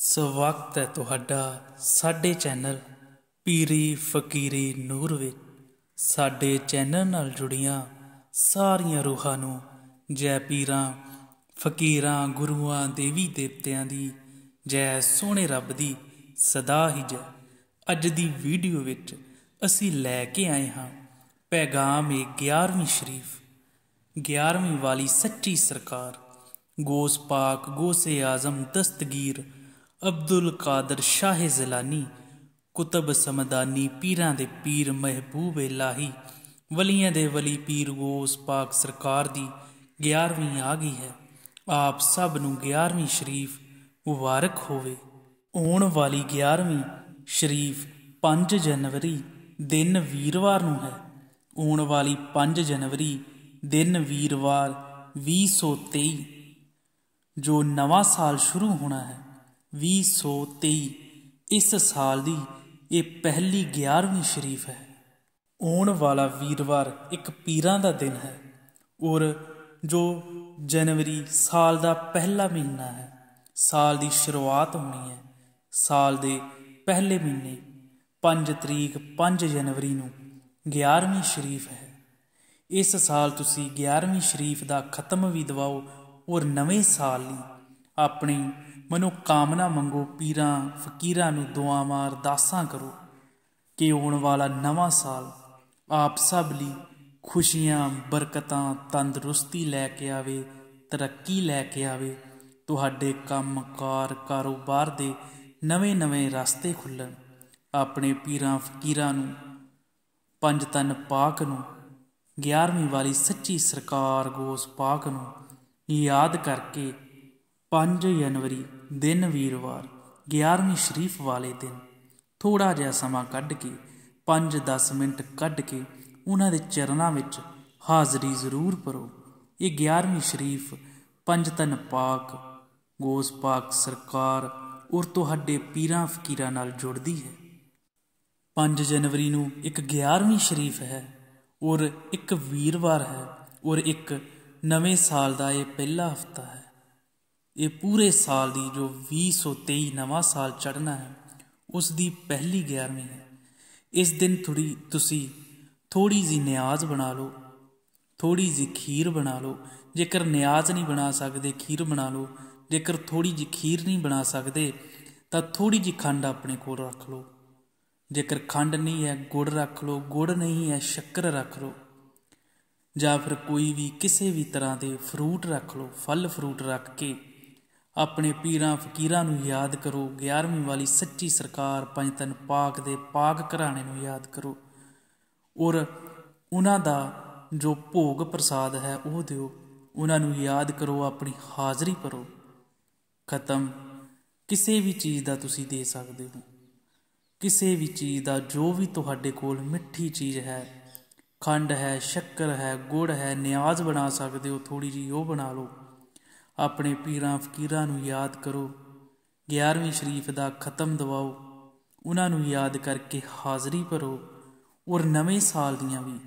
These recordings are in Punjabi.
ਸਵਾਗਤ ਹੈ ਤੁਹਾਡਾ ਸਾਡੇ ਚੈਨਲ ਪੀਰੀ ਫਕੀਰੀ ਨੂਰ ਵਿੱਚ ਸਾਡੇ ਚੈਨਲ ਨਾਲ ਜੁੜੀਆਂ ਸਾਰੀਆਂ ਰੂਹਾਂ ਨੂੰ ਜੈ ਪੀਰਾਂ ਫਕੀਰਾਂ ਗੁਰੂਆਂ ਦੇਵੀ ਦੇਵਤਿਆਂ ਦੀ ਜੈ ਸੋਹਣੇ ਰੱਬ ਦੀ ਸਦਾ ਹੀ ਜੈ ਅੱਜ ਦੀ ਵੀਡੀਓ ਵਿੱਚ ਅਸੀਂ ਲੈ ਕੇ ਆਏ ਹਾਂ ਪੈਗਾਮ 11ਵੀਂ ਸ਼ਰੀਫ 11ਵੀਂ ਵਾਲੀ ਸੱਚੀ ਸਰਕਾਰ ਗੋਸ ਪਾਕ ਗੋਸੇ ਆਜ਼ਮ ਦਸਤਗੀਰ ਅਬਦੁਲ ਕਾਦਰ ਸ਼ਾਹ ਜ਼ਲਾਨੀ ਕੁਤਬ ਸਮਦਾਨੀ ਪੀਰਾਂ ਦੇ ਪੀਰ ਮਹਿਬੂਬ ਇਲਾਹੀ ਵਲੀਆਂ ਦੇ ਵਲੀ ਪੀਰ ਗੋਸ ਪਾਕ ਸਰਕਾਰ ਦੀ 11ਵੀਂ ਆ ਗਈ ਹੈ ਆਪ ਸਭ ਨੂੰ 11ਵੀਂ ਸ਼ਰੀਫ ਮੁਬਾਰਕ ਹੋਵੇ ਆਉਣ ਵਾਲੀ 11ਵੀਂ ਸ਼ਰੀਫ 5 ਜਨਵਰੀ ਦਿਨ ਵੀਰਵਾਰ ਨੂੰ ਹੈ ਆਉਣ ਵਾਲੀ 5 ਜਨਵਰੀ ਦਿਨ ਵੀਰਵਾਰ 2023 ਜੋ ਨਵਾਂ ਸਾਲ ਸ਼ੁਰੂ ਹੋਣਾ ਹੈ 2023 ਇਸ ਸਾਲ ਦੀ ਇਹ ਪਹਿਲੀ 11ਵੀਂ ਸ਼ਰੀਫ ਹੈ ਆਉਣ ਵਾਲਾ ਵੀਰਵਾਰ ਇੱਕ ਪੀਰਾਂ ਦਾ ਦਿਨ ਹੈ ਔਰ ਜੋ ਜਨਵਰੀ ਸਾਲ ਦਾ ਪਹਿਲਾ ਮਹੀਨਾ ਹੈ ਸਾਲ ਦੀ ਸ਼ੁਰੂਆਤ ਹੋਣੀ ਹੈ ਸਾਲ ਦੇ ਪਹਿਲੇ ਮਹੀਨੇ 5 ਤਰੀਕ 5 ਜਨਵਰੀ ਨੂੰ 11ਵੀਂ ਸ਼ਰੀਫ ਹੈ ਇਸ ਸਾਲ ਤੁਸੀਂ 11ਵੀਂ ਸ਼ਰੀਫ ਦਾ ਖਤਮ ਵੀ ਦਿਵਾਓ ਔਰ ਨਵੇਂ ਸਾਲ ਲਈ ਆਪਣੀ ਮਨੋ ਕਾਮਨਾ ਮੰਗੋ ਪੀਰਾਂ ਫਕੀਰਾਂ ਨੂੰ ਦੁਆਵਾਂ ਅਰਦਾਸਾਂ ਕਰੋ ਕਿ ਆਉਣ ਵਾਲਾ ਨਵਾਂ ਸਾਲ ਆਪ ਸਭ ਲਈ ਖੁਸ਼ੀਆਂ ਬਰਕਤਾਂ ਤੰਦਰੁਸਤੀ ਲੈ ਕੇ ਆਵੇ ਤਰੱਕੀ ਲੈ ਕੇ ਆਵੇ ਤੁਹਾਡੇ ਕੰਮਕਾਰ ਕਾਰੋਬਾਰ ਦੇ ਨਵੇਂ-ਨਵੇਂ ਰਸਤੇ ਖੁੱਲਣ ਆਪਣੇ ਪੀਰਾਂ ਫਕੀਰਾਂ ਨੂੰ ਪੰਜ ਤਨ ਪਾਕ ਨੂੰ 11ਵੀਂ ਵਾਲੀ ਸੱਚੀ ਸਰਕਾਰ ਗੋਸ ਪਾਕ ਨੂੰ ਯਾਦ ਕਰਕੇ 5 ਜਨਵਰੀ ਦਿਨ ਵੀਰਵਾਰ 11ਵੀਂ ਸ਼ਰੀਫ ਵਾਲੇ ਦਿਨ ਥੋੜਾ ਜਿਹਾ ਸਮਾਂ ਕੱਢ ਕੇ 5-10 ਮਿੰਟ ਕੱਢ ਕੇ ਉਹਨਾਂ ਦੇ ਚਰਨਾਂ ਵਿੱਚ ਹਾਜ਼ਰੀ ਜ਼ਰੂਰ ਭਰੋ ਇਹ 11ਵੀਂ ਸ਼ਰੀਫ ਪੰਜ ਤਨ ਪਾਕ ਗੋਸ ਪਾਕ ਸਰਕਾਰ ਔਰ ਤੁਹਾਡੇ ਪੀਰਾਂ ਫਕੀਰਾਂ ਨਾਲ ਜੁੜਦੀ ਹੈ 5 ਜਨਵਰੀ ਨੂੰ ਇੱਕ 11ਵੀਂ ਸ਼ਰੀਫ ਹੈ ਔਰ ਇੱਕ ਵੀਰਵਾਰ ਹੈ ਔਰ ਇੱਕ ਨਵੇਂ ਸਾਲ ਦਾ ਇਹ ਪਹਿਲਾ ਹਫਤਾ ਹੈ ਇਹ ਪੂਰੇ ਸਾਲ ਦੀ ਜੋ 2023 ਨਵਾਂ ਸਾਲ ਚੜਨਾ ਹੈ ਉਸ ਦੀ ਪਹਿਲੀ 11ਵੀਂ ਹੈ ਇਸ ਦਿਨ ਥੋੜੀ ਤੁਸੀਂ ਥੋੜੀ ਜੀ ਨਿਆਜ਼ ਬਣਾ ਲਓ ਥੋੜੀ ਜੀ ਖੀਰ ਬਣਾ ਲਓ ਜੇਕਰ ਨਿਆਜ਼ ਨਹੀਂ ਬਣਾ ਸਕਦੇ ਖੀਰ ਬਣਾ ਲਓ ਜੇਕਰ ਥੋੜੀ ਜੀ ਖੀਰ ਨਹੀਂ ਬਣਾ ਸਕਦੇ ਤਾਂ ਥੋੜੀ ਜੀ ਖੰਡ ਆਪਣੇ ਕੋਲ ਰੱਖ ਲਓ ਜੇਕਰ ਖੰਡ ਨਹੀਂ ਹੈ ਗੁੜ ਰੱਖ ਲਓ ਗੁੜ ਨਹੀਂ ਹੈ ਸ਼ੱਕਰ ਰੱਖ ਲਓ ਜਾਂ ਫਿਰ ਕੋਈ ਵੀ ਕਿਸੇ ਵੀ ਤਰ੍ਹਾਂ ਦੇ ਫਰੂਟ ਰੱਖ ਲਓ ਫਲ ਫਰੂਟ ਰੱਖ ਕੇ ਆਪਣੇ ਪੀਰਾਂ ਫਕੀਰਾਂ ਨੂੰ ਯਾਦ ਕਰੋ 11ਵੀਂ ਵਾਲੀ ਸੱਚੀ ਸਰਕਾਰ ਪੰਜ ਤਨ ਪਾਕ ਦੇ ਪਾਕ ਘਰਾਣੇ ਨੂੰ ਯਾਦ ਕਰੋ ਔਰ ਉਹਨਾਂ ਦਾ ਜੋ ਭੋਗ ਪ੍ਰਸਾਦ ਹੈ ਉਹ ਦਿਓ ਉਹਨਾਂ ਨੂੰ ਯਾਦ ਕਰੋ ਆਪਣੀ ਹਾਜ਼ਰੀ ਭਰੋ ਖਤਮ ਕਿਸੇ ਵੀ ਚੀਜ਼ ਦਾ ਤੁਸੀਂ ਦੇ ਸਕਦੇ ਹੋ ਕਿਸੇ ਵੀ ਚੀਜ਼ ਦਾ ਜੋ ਵੀ ਤੁਹਾਡੇ ਕੋਲ ਮਿੱਠੀ ਚੀਜ਼ ਹੈ ਖੰਡ ਹੈ ਸ਼ੱਕਰ ਹੈ ਗੁੜ ਹੈ ਨਿਆਜ਼ ਬਣਾ ਸਕਦੇ ਹੋ ਥੋੜੀ ਜੀ ਉਹ ਬਣਾ ਲਓ ਆਪਣੇ ਪੀਰਾਂ ਫਕੀਰਾਂ ਨੂੰ ਯਾਦ ਕਰੋ 11ਵੀਂ ਸ਼ਰੀਫ ਦਾ ਖਤਮ ਦਿਵਾਓ ਉਹਨਾਂ ਨੂੰ ਯਾਦ ਕਰਕੇ ਹਾਜ਼ਰੀ ਭਰੋ ਔਰ ਨਵੇਂ ਸਾਲ ਦੀਆਂ ਵੀ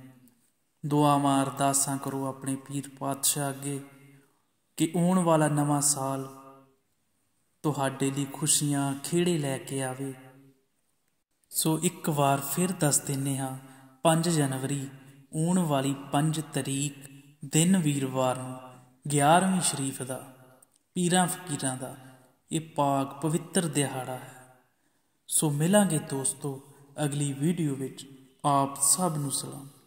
ਦੁਆਵਾਂ ਅਰਦਾਸਾਂ ਕਰੋ ਆਪਣੇ ਪੀਰ ਪਾਤਸ਼ਾਹ ਅੱਗੇ ਕਿ ਆਉਣ ਵਾਲਾ ਨਵਾਂ ਸਾਲ ਤੁਹਾਡੇ ਲਈ ਖੁਸ਼ੀਆਂ ਖੇੜੇ ਲੈ ਕੇ ਆਵੇ ਸੋ ਇੱਕ ਵਾਰ ਫਿਰ ਦੱਸ ਦਿੰਨੇ ਹਾਂ 5 ਜਨਵਰੀ ਆਉਣ ਵਾਲੀ 5 ਤਰੀਕ ਦਿਨ ਵੀਰਵਾਰ ਨੂੰ 11ਵੀਂ ਸ਼ਰੀਫ ਦਾ ਪੀਰਾਂ ਫਕੀਰਾਂ ਦਾ ਇਹ ਪਾਕ ਪਵਿੱਤਰ ਦਿਹਾੜਾ ਹੈ ਸੋ ਮਿਲਾਂਗੇ ਦੋਸਤੋ ਅਗਲੀ ਵੀਡੀਓ ਵਿੱਚ ਆਪ ਸਭ ਨੂੰ ਸਲਾਮ